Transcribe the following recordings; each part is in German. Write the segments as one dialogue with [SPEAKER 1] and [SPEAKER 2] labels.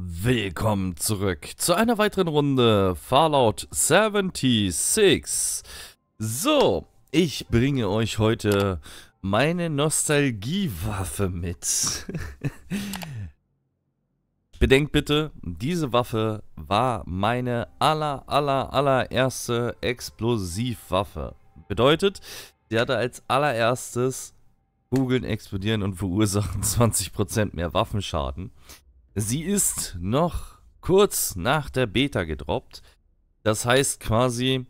[SPEAKER 1] Willkommen zurück zu einer weiteren Runde Fallout 76. So, ich bringe euch heute meine Nostalgiewaffe mit. Bedenkt bitte, diese Waffe war meine aller aller allererste Explosivwaffe. Bedeutet, sie hatte als allererstes Kugeln explodieren und verursachen 20% mehr Waffenschaden. Sie ist noch kurz nach der Beta gedroppt. Das heißt quasi,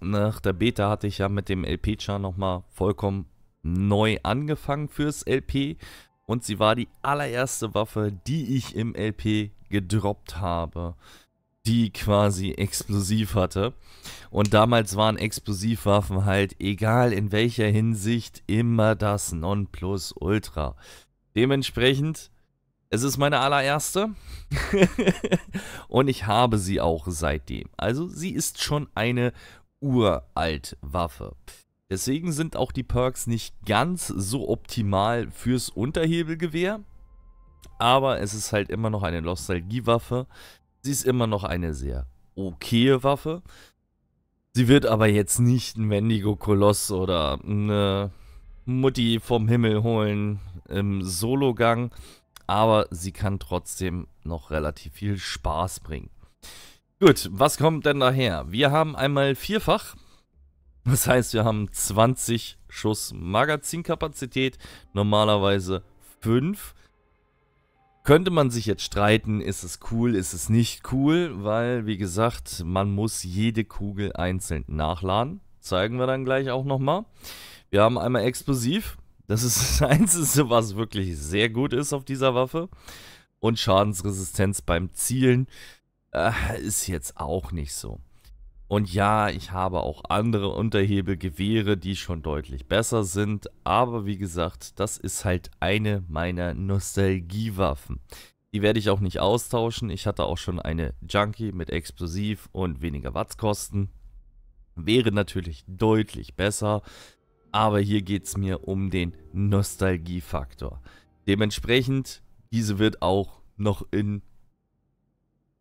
[SPEAKER 1] nach der Beta hatte ich ja mit dem LP-Char nochmal vollkommen neu angefangen fürs LP. Und sie war die allererste Waffe, die ich im LP gedroppt habe, die quasi explosiv hatte. Und damals waren Explosivwaffen halt, egal in welcher Hinsicht, immer das Nonplusultra. Dementsprechend es ist meine allererste und ich habe sie auch seitdem. Also sie ist schon eine uralt Waffe. Deswegen sind auch die Perks nicht ganz so optimal fürs Unterhebelgewehr. Aber es ist halt immer noch eine Nostalgie-Waffe. Sie ist immer noch eine sehr okaye Waffe. Sie wird aber jetzt nicht ein Wendigo-Koloss oder eine Mutti vom Himmel holen im Sologang. gang aber sie kann trotzdem noch relativ viel Spaß bringen. Gut, was kommt denn daher? Wir haben einmal vierfach, das heißt wir haben 20 Schuss Magazinkapazität, normalerweise 5. Könnte man sich jetzt streiten, ist es cool, ist es nicht cool, weil wie gesagt, man muss jede Kugel einzeln nachladen. Zeigen wir dann gleich auch nochmal. Wir haben einmal explosiv, das ist das Einzige, was wirklich sehr gut ist auf dieser Waffe. Und Schadensresistenz beim Zielen äh, ist jetzt auch nicht so. Und ja, ich habe auch andere Unterhebelgewehre, die schon deutlich besser sind. Aber wie gesagt, das ist halt eine meiner Nostalgiewaffen. Die werde ich auch nicht austauschen. Ich hatte auch schon eine Junkie mit Explosiv und weniger Wattskosten. Wäre natürlich deutlich besser aber hier geht es mir um den Nostalgiefaktor. Dementsprechend, diese wird auch noch in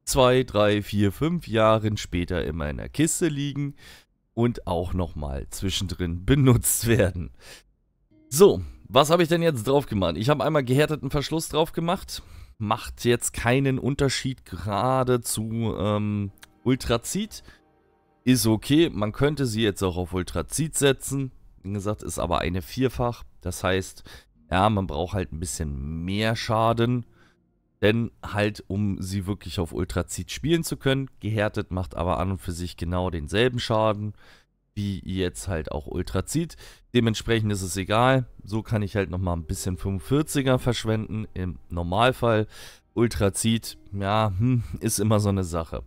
[SPEAKER 1] 2, 3, 4, 5 Jahren später in meiner Kiste liegen und auch nochmal zwischendrin benutzt werden. So, was habe ich denn jetzt drauf gemacht? Ich habe einmal gehärteten Verschluss drauf gemacht. Macht jetzt keinen Unterschied gerade zu ähm, Ultrazid. Ist okay, man könnte sie jetzt auch auf Ultrazit setzen gesagt, ist aber eine Vierfach. Das heißt, ja, man braucht halt ein bisschen mehr Schaden. Denn halt, um sie wirklich auf Ultrazid spielen zu können, gehärtet macht aber an und für sich genau denselben Schaden wie jetzt halt auch Ultrazid. Dementsprechend ist es egal. So kann ich halt nochmal ein bisschen 45er verschwenden. Im Normalfall Ultrazid, ja, hm, ist immer so eine Sache.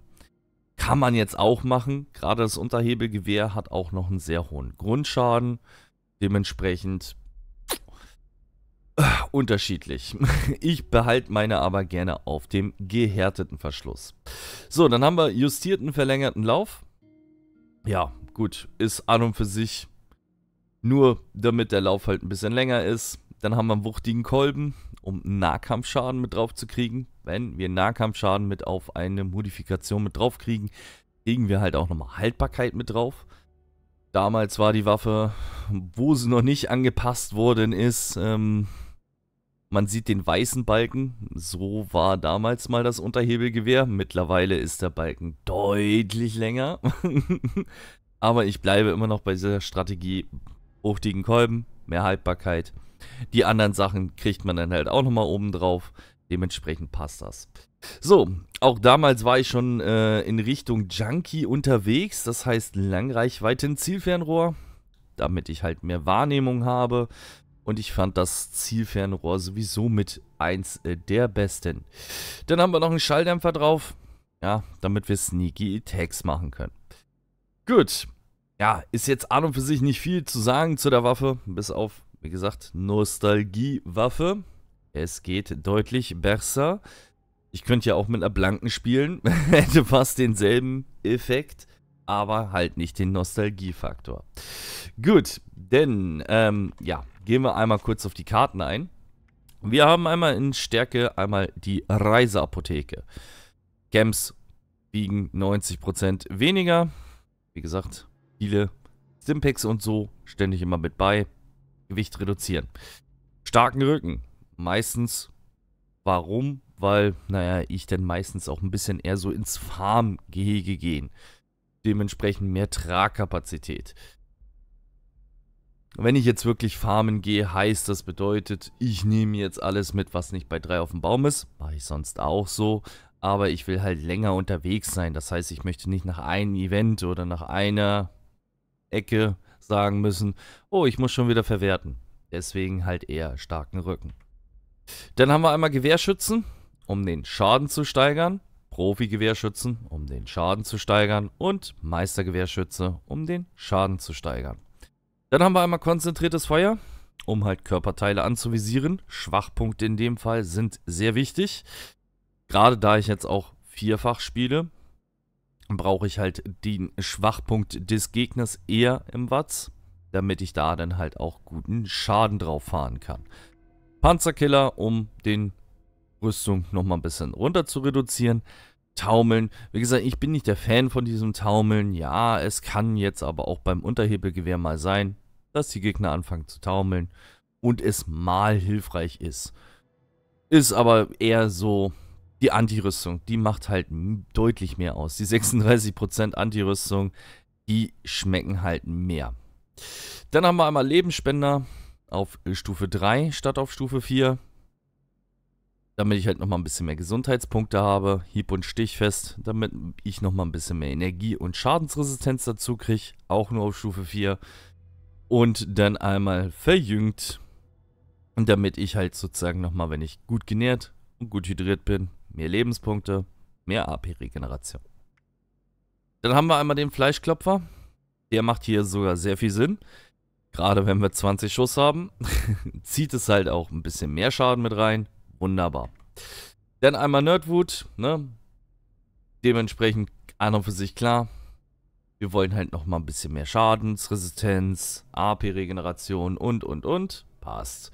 [SPEAKER 1] Kann man jetzt auch machen. Gerade das Unterhebelgewehr hat auch noch einen sehr hohen Grundschaden. Dementsprechend äh, unterschiedlich. Ich behalte meine aber gerne auf dem gehärteten Verschluss. So, dann haben wir justierten verlängerten Lauf. Ja, gut, ist an und für sich nur damit der Lauf halt ein bisschen länger ist. Dann haben wir einen wuchtigen Kolben, um Nahkampfschaden mit drauf zu kriegen. Wenn wir Nahkampfschaden mit auf eine Modifikation mit drauf kriegen, kriegen wir halt auch nochmal Haltbarkeit mit drauf. Damals war die Waffe, wo sie noch nicht angepasst worden ist, ähm, man sieht den weißen Balken. So war damals mal das Unterhebelgewehr. Mittlerweile ist der Balken deutlich länger. Aber ich bleibe immer noch bei dieser Strategie. Wuchtigen Kolben, mehr Haltbarkeit. Die anderen Sachen kriegt man dann halt auch nochmal oben drauf. Dementsprechend passt das. So, auch damals war ich schon äh, in Richtung Junkie unterwegs, das heißt Langreichweiten Zielfernrohr, damit ich halt mehr Wahrnehmung habe. Und ich fand das Zielfernrohr sowieso mit eins äh, der besten. Dann haben wir noch einen Schalldämpfer drauf, ja, damit wir sneaky Attacks machen können. Gut, ja, ist jetzt an und für sich nicht viel zu sagen zu der Waffe, bis auf wie gesagt, Nostalgiewaffe. Es geht deutlich besser. Ich könnte ja auch mit einer blanken spielen. Hätte fast denselben Effekt. Aber halt nicht den Nostalgiefaktor. Gut, denn, ähm, ja, gehen wir einmal kurz auf die Karten ein. Wir haben einmal in Stärke einmal die Reiseapotheke. Camps wiegen 90% weniger. Wie gesagt, viele Stimpacks und so ständig immer mit bei. Gewicht reduzieren. Starken Rücken. Meistens. Warum? Weil, naja, ich dann meistens auch ein bisschen eher so ins Farmgehege gehen. Dementsprechend mehr Tragkapazität. Wenn ich jetzt wirklich farmen gehe, heißt das bedeutet, ich nehme jetzt alles mit, was nicht bei drei auf dem Baum ist. Mache ich sonst auch so. Aber ich will halt länger unterwegs sein. Das heißt, ich möchte nicht nach einem Event oder nach einer Ecke sagen müssen, oh, ich muss schon wieder verwerten. Deswegen halt eher starken Rücken. Dann haben wir einmal Gewehrschützen, um den Schaden zu steigern. Profi-Gewehrschützen, um den Schaden zu steigern. Und Meistergewehrschütze, um den Schaden zu steigern. Dann haben wir einmal konzentriertes Feuer, um halt Körperteile anzuvisieren. Schwachpunkte in dem Fall sind sehr wichtig. Gerade da ich jetzt auch vierfach spiele, brauche ich halt den Schwachpunkt des Gegners eher im Watz, damit ich da dann halt auch guten Schaden drauf fahren kann. Panzerkiller, um den Rüstung nochmal ein bisschen runter zu reduzieren. Taumeln. Wie gesagt, ich bin nicht der Fan von diesem Taumeln. Ja, es kann jetzt aber auch beim Unterhebelgewehr mal sein, dass die Gegner anfangen zu taumeln und es mal hilfreich ist. Ist aber eher so, die Antirüstung, die macht halt deutlich mehr aus. Die 36% Antirüstung, die schmecken halt mehr. Dann haben wir einmal Lebensspender auf Stufe 3 statt auf Stufe 4. Damit ich halt nochmal ein bisschen mehr Gesundheitspunkte habe. Hieb- und Stichfest, damit ich nochmal ein bisschen mehr Energie und Schadensresistenz dazu kriege. Auch nur auf Stufe 4. Und dann einmal verjüngt. Damit ich halt sozusagen nochmal, wenn ich gut genährt und gut hydriert bin, mehr Lebenspunkte, mehr AP-Regeneration. Dann haben wir einmal den Fleischklopfer. Der macht hier sogar sehr viel Sinn. Gerade wenn wir 20 Schuss haben, zieht es halt auch ein bisschen mehr Schaden mit rein. Wunderbar. Dann einmal Nerdwood, ne? Dementsprechend an und für sich klar. Wir wollen halt nochmal ein bisschen mehr Schadensresistenz, AP-Regeneration und, und, und. Passt.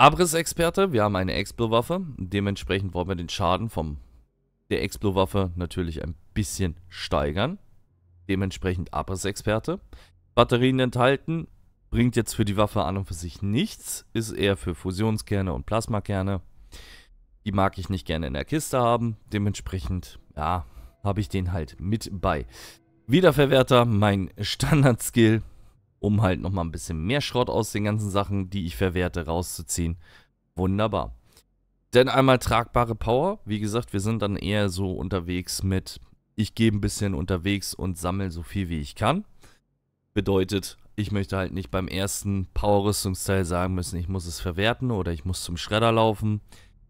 [SPEAKER 1] Abrissexperte, wir haben eine Explo-Waffe. Dementsprechend wollen wir den Schaden vom der Explo-Waffe natürlich ein bisschen steigern. Dementsprechend Abrissexperte. Batterien enthalten bringt jetzt für die Waffe an und für sich nichts. Ist eher für Fusionskerne und Plasmakerne. Die mag ich nicht gerne in der Kiste haben. Dementsprechend, ja, habe ich den halt mit bei. Wiederverwerter, mein Standard-Skill um halt nochmal ein bisschen mehr Schrott aus den ganzen Sachen, die ich verwerte, rauszuziehen. Wunderbar. Denn einmal tragbare Power. Wie gesagt, wir sind dann eher so unterwegs mit, ich gehe ein bisschen unterwegs und sammle so viel wie ich kann. Bedeutet, ich möchte halt nicht beim ersten Power-Rüstungsteil sagen müssen, ich muss es verwerten oder ich muss zum Schredder laufen,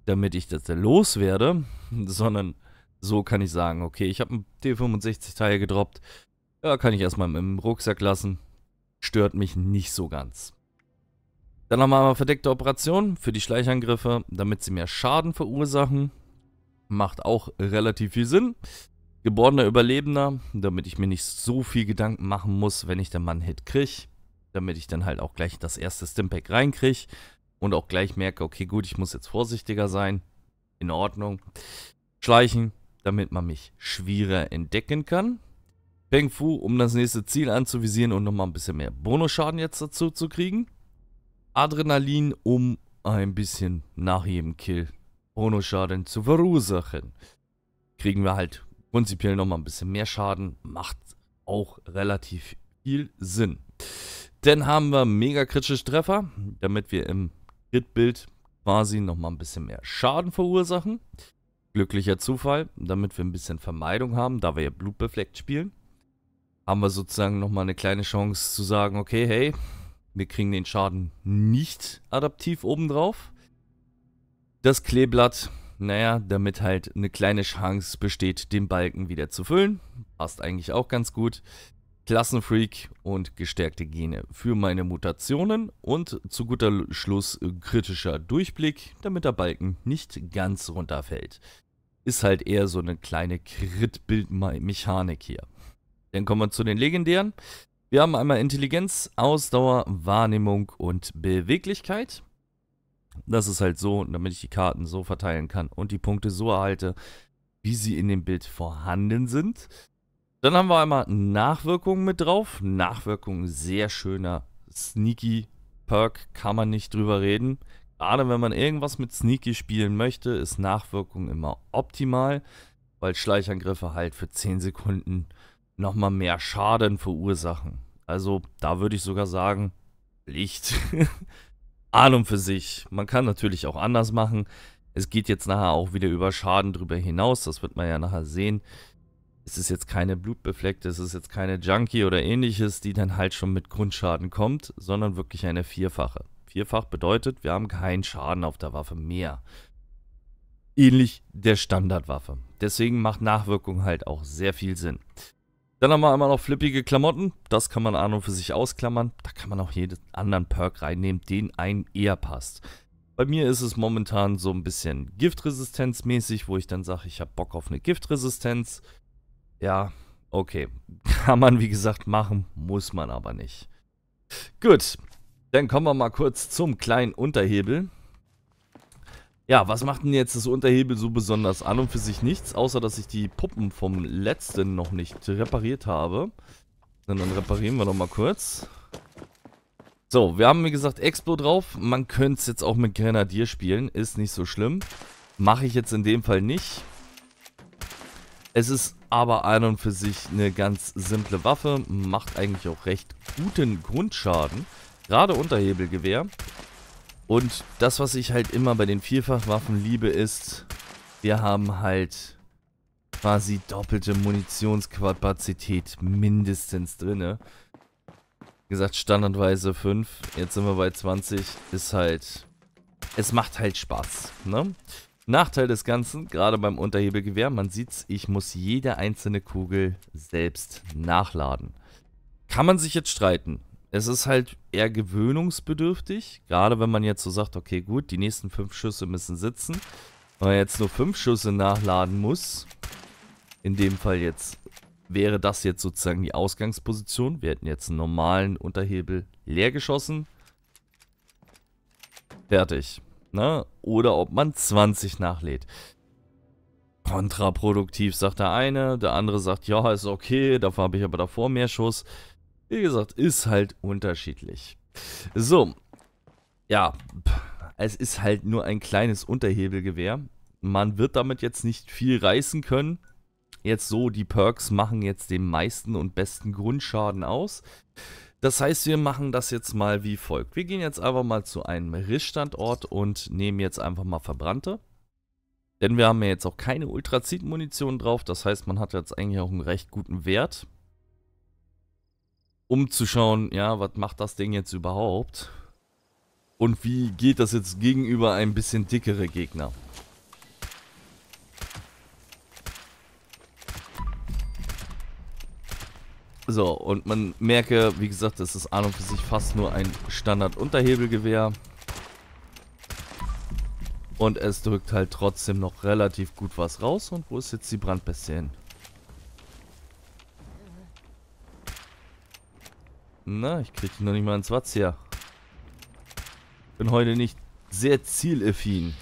[SPEAKER 1] damit ich das loswerde, sondern so kann ich sagen, okay, ich habe ein T65-Teil gedroppt, ja, kann ich erstmal im Rucksack lassen, stört mich nicht so ganz. Dann haben wir einmal verdeckte Operationen für die Schleichangriffe, damit sie mehr Schaden verursachen. Macht auch relativ viel Sinn. Geborener Überlebender, damit ich mir nicht so viel Gedanken machen muss, wenn ich den Mann Hit kriege. Damit ich dann halt auch gleich das erste Stimpack reinkriege und auch gleich merke, okay gut, ich muss jetzt vorsichtiger sein. In Ordnung. Schleichen, damit man mich schwerer entdecken kann. Peng Fu, um das nächste Ziel anzuvisieren und nochmal ein bisschen mehr Bonusschaden jetzt dazu zu kriegen. Adrenalin, um ein bisschen nach jedem Kill Bonusschaden zu verursachen. Kriegen wir halt prinzipiell nochmal ein bisschen mehr Schaden. Macht auch relativ viel Sinn. Dann haben wir mega kritische Treffer, damit wir im Hitbild quasi nochmal ein bisschen mehr Schaden verursachen. Glücklicher Zufall, damit wir ein bisschen Vermeidung haben, da wir ja blutbefleckt spielen haben wir sozusagen nochmal eine kleine Chance zu sagen, okay, hey, wir kriegen den Schaden nicht adaptiv obendrauf. Das Kleeblatt, naja, damit halt eine kleine Chance besteht, den Balken wieder zu füllen. Passt eigentlich auch ganz gut. Klassenfreak und gestärkte Gene für meine Mutationen und zu guter Schluss kritischer Durchblick, damit der Balken nicht ganz runterfällt. Ist halt eher so eine kleine Crit-Bild-Mechanik hier. Dann kommen wir zu den legendären. Wir haben einmal Intelligenz, Ausdauer, Wahrnehmung und Beweglichkeit. Das ist halt so, damit ich die Karten so verteilen kann und die Punkte so erhalte, wie sie in dem Bild vorhanden sind. Dann haben wir einmal Nachwirkungen mit drauf. Nachwirkungen, sehr schöner, sneaky Perk, kann man nicht drüber reden. Gerade wenn man irgendwas mit sneaky spielen möchte, ist Nachwirkung immer optimal, weil Schleichangriffe halt für 10 Sekunden äh, nochmal mehr Schaden verursachen. Also da würde ich sogar sagen, Licht. Ahnung für sich. Man kann natürlich auch anders machen. Es geht jetzt nachher auch wieder über Schaden drüber hinaus. Das wird man ja nachher sehen. Es ist jetzt keine Blutbefleckte, es ist jetzt keine Junkie oder ähnliches, die dann halt schon mit Grundschaden kommt, sondern wirklich eine Vierfache. Vierfach bedeutet, wir haben keinen Schaden auf der Waffe mehr. Ähnlich der Standardwaffe. Deswegen macht Nachwirkung halt auch sehr viel Sinn. Dann haben wir einmal noch flippige Klamotten. Das kann man an und für sich ausklammern. Da kann man auch jeden anderen Perk reinnehmen, den einem eher passt. Bei mir ist es momentan so ein bisschen Giftresistenz-mäßig, wo ich dann sage, ich habe Bock auf eine Giftresistenz. Ja, okay. Kann man, wie gesagt, machen, muss man aber nicht. Gut, dann kommen wir mal kurz zum kleinen Unterhebel. Ja, was macht denn jetzt das Unterhebel so besonders? An und für sich nichts, außer dass ich die Puppen vom letzten noch nicht repariert habe. Dann, reparieren wir nochmal kurz. So, wir haben wie gesagt Explo drauf. Man könnte es jetzt auch mit Grenadier spielen. Ist nicht so schlimm. Mache ich jetzt in dem Fall nicht. Es ist aber an und für sich eine ganz simple Waffe. Macht eigentlich auch recht guten Grundschaden. Gerade Unterhebelgewehr. Und das, was ich halt immer bei den Vierfachwaffen liebe, ist, wir haben halt quasi doppelte Munitionskapazität mindestens drin. Wie gesagt, standardweise 5, jetzt sind wir bei 20, ist halt, es macht halt Spaß, ne? Nachteil des Ganzen, gerade beim Unterhebelgewehr, man sieht's, ich muss jede einzelne Kugel selbst nachladen. Kann man sich jetzt streiten, es ist halt eher gewöhnungsbedürftig, gerade wenn man jetzt so sagt, okay gut, die nächsten fünf Schüsse müssen sitzen. Wenn man jetzt nur fünf Schüsse nachladen muss, in dem Fall jetzt wäre das jetzt sozusagen die Ausgangsposition. Wir hätten jetzt einen normalen Unterhebel leer geschossen. Fertig. Ne? Oder ob man 20 nachlädt. Kontraproduktiv, sagt der eine. Der andere sagt, ja, ist okay, dafür habe ich aber davor mehr Schuss. Wie gesagt, ist halt unterschiedlich. So. Ja, es ist halt nur ein kleines Unterhebelgewehr. Man wird damit jetzt nicht viel reißen können. Jetzt so, die Perks machen jetzt den meisten und besten Grundschaden aus. Das heißt, wir machen das jetzt mal wie folgt. Wir gehen jetzt einfach mal zu einem Rissstandort und nehmen jetzt einfach mal Verbrannte. Denn wir haben ja jetzt auch keine ultrazit munition drauf. Das heißt, man hat jetzt eigentlich auch einen recht guten Wert um zu schauen, ja, was macht das Ding jetzt überhaupt? Und wie geht das jetzt gegenüber ein bisschen dickere Gegner? So, und man merke, wie gesagt, es ist an und für sich fast nur ein Standard-Unterhebelgewehr. Und es drückt halt trotzdem noch relativ gut was raus. Und wo ist jetzt die Brandbestie hin? Na, ich krieg dich noch nicht mal ins Watz hier. Bin heute nicht sehr zieleffin.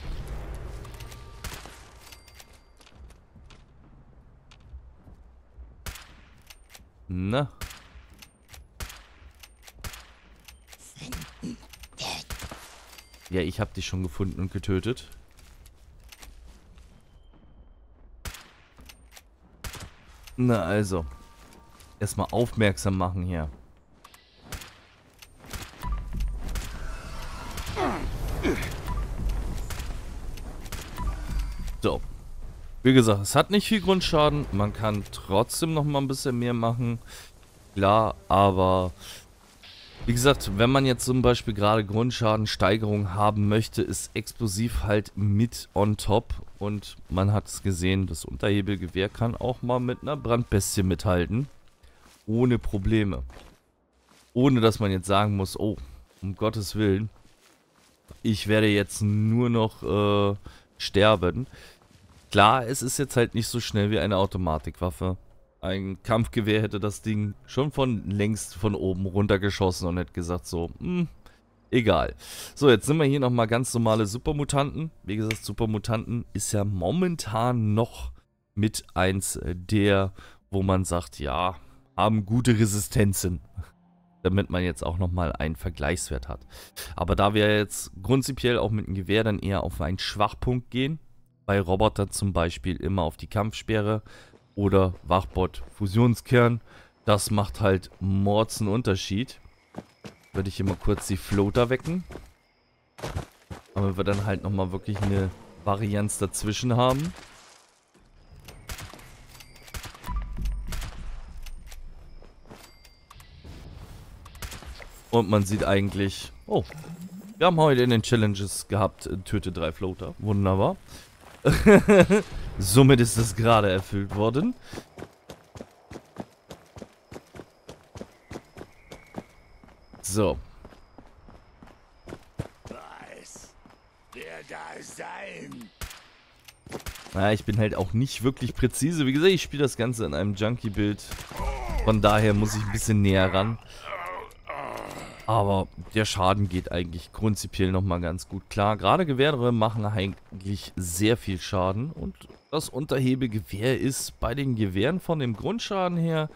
[SPEAKER 1] Na. Ja, ich hab dich schon gefunden und getötet. Na also. Erstmal aufmerksam machen hier. So. Wie gesagt, es hat nicht viel Grundschaden. Man kann trotzdem noch mal ein bisschen mehr machen. Klar, aber... Wie gesagt, wenn man jetzt zum Beispiel gerade Grundschadensteigerung haben möchte, ist Explosiv halt mit on top. Und man hat es gesehen, das Unterhebelgewehr kann auch mal mit einer Brandbestie mithalten. Ohne Probleme. Ohne, dass man jetzt sagen muss, oh, um Gottes Willen, ich werde jetzt nur noch äh, sterben. Klar, es ist jetzt halt nicht so schnell wie eine Automatikwaffe. Ein Kampfgewehr hätte das Ding schon von längst von oben runtergeschossen und hätte gesagt so, hm, egal. So, jetzt sind wir hier nochmal ganz normale Supermutanten. Wie gesagt, Supermutanten ist ja momentan noch mit eins der, wo man sagt, ja, haben gute Resistenzen damit man jetzt auch nochmal einen Vergleichswert hat. Aber da wir jetzt prinzipiell auch mit dem Gewehr dann eher auf einen Schwachpunkt gehen, bei Robotern zum Beispiel immer auf die Kampfsperre oder Wachbot Fusionskern, das macht halt Mords Unterschied. Würde ich immer kurz die Floater wecken. Damit wir dann halt nochmal wirklich eine Varianz dazwischen haben. Und man sieht eigentlich... Oh, wir haben heute in den Challenges gehabt, äh, töte drei Floater. Wunderbar. Somit ist das gerade erfüllt worden. So. Weiß, wer da sein? Naja, ich bin halt auch nicht wirklich präzise. Wie gesagt, ich spiele das Ganze in einem Junkie-Bild. Von daher muss ich ein bisschen näher ran. Aber der Schaden geht eigentlich prinzipiell nochmal ganz gut klar. Gerade Gewehre machen eigentlich sehr viel Schaden. Und das Unterhebegewehr ist bei den Gewehren von dem Grundschaden her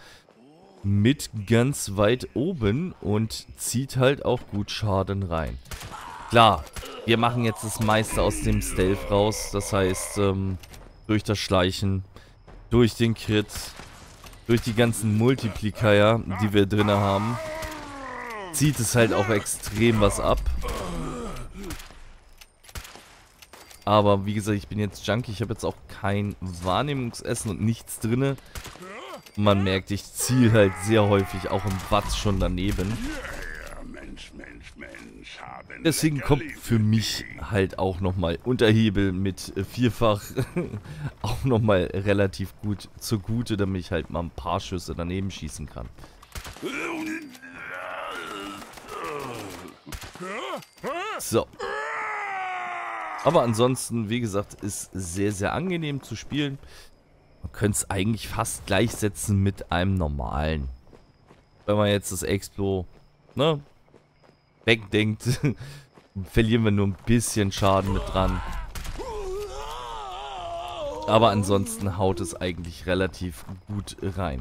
[SPEAKER 1] mit ganz weit oben und zieht halt auch gut Schaden rein. Klar, wir machen jetzt das meiste aus dem Stealth raus. Das heißt, ähm, durch das Schleichen, durch den Crit, durch die ganzen Multiplier, die wir drin haben zieht es halt auch extrem was ab. Aber wie gesagt, ich bin jetzt Junkie. Ich habe jetzt auch kein Wahrnehmungsessen und nichts drinne. Man merkt, ich ziehe halt sehr häufig auch im Watt schon daneben. Deswegen kommt für mich halt auch nochmal Unterhebel mit äh, vierfach auch nochmal relativ gut zugute, damit ich halt mal ein paar Schüsse daneben schießen kann. So. Aber ansonsten, wie gesagt, ist sehr, sehr angenehm zu spielen. Man könnte es eigentlich fast gleichsetzen mit einem normalen. Wenn man jetzt das Explo ne, wegdenkt, verlieren wir nur ein bisschen Schaden mit dran. Aber ansonsten haut es eigentlich relativ gut rein.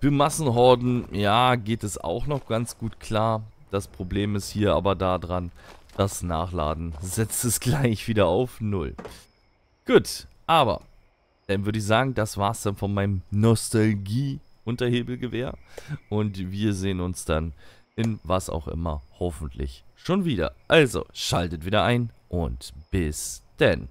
[SPEAKER 1] Für Massenhorden, ja, geht es auch noch ganz gut klar. Das Problem ist hier aber daran, das Nachladen setzt es gleich wieder auf Null. Gut, aber dann würde ich sagen, das war's dann von meinem Nostalgie-Unterhebelgewehr. Und wir sehen uns dann in was auch immer, hoffentlich schon wieder. Also, schaltet wieder ein und bis denn.